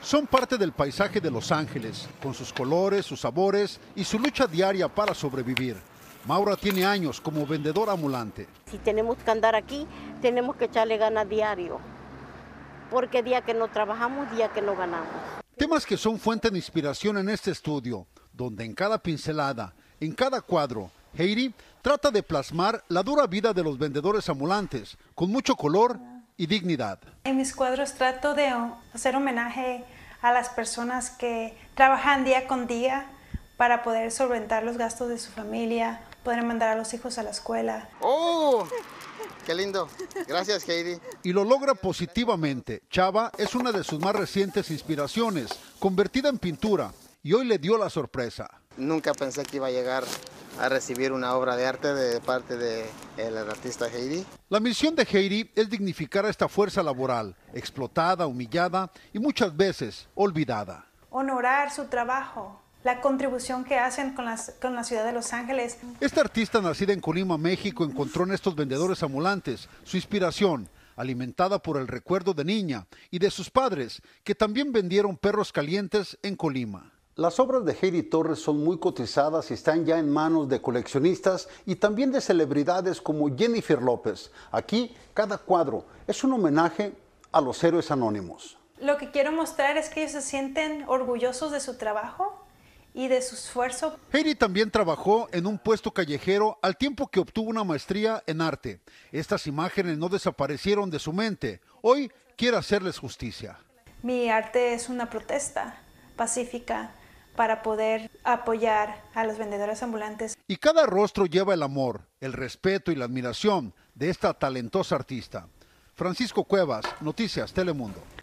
Son parte del paisaje de Los Ángeles, con sus colores, sus sabores y su lucha diaria para sobrevivir. Maura tiene años como vendedora ambulante. Si tenemos que andar aquí, tenemos que echarle ganas diario, porque día que no trabajamos, día que no ganamos. Temas que son fuente de inspiración en este estudio, donde en cada pincelada, en cada cuadro, Heidi trata de plasmar la dura vida de los vendedores ambulantes, con mucho color y dignidad. En mis cuadros trato de hacer homenaje a las personas que trabajan día con día para poder solventar los gastos de su familia, poder mandar a los hijos a la escuela. ¡Oh! Qué lindo. Gracias, Heidi. Y lo logra positivamente. Chava es una de sus más recientes inspiraciones, convertida en pintura, y hoy le dio la sorpresa. Nunca pensé que iba a llegar a recibir una obra de arte de parte del artista Heidi. La misión de Heidi es dignificar a esta fuerza laboral, explotada, humillada y muchas veces olvidada. Honorar su trabajo, la contribución que hacen con, con, la ciudad de Los Ángeles. Esta artista nacida en Colima, México, encontró en estos vendedores ambulantes su inspiración, alimentada por el recuerdo de niña y de sus padres, que también vendieron perros calientes en Colima. Las obras de Heidi Torres son muy cotizadas y están ya en manos de coleccionistas y también de celebridades como Jennifer López. Aquí cada cuadro es un homenaje a los héroes anónimos. Lo que quiero mostrar es que ellos se sienten orgullosos de su trabajo y de su esfuerzo. Heidi también trabajó en un puesto callejero al tiempo que obtuvo una maestría en arte. Estas imágenes no desaparecieron de su mente. Hoy quiero hacerles justicia. Mi arte es una protesta pacífica para poder apoyar a los vendedores ambulantes. Y cada rostro lleva el amor, el respeto y la admiración de esta talentosa artista. Francisco Cuevas, Noticias Telemundo.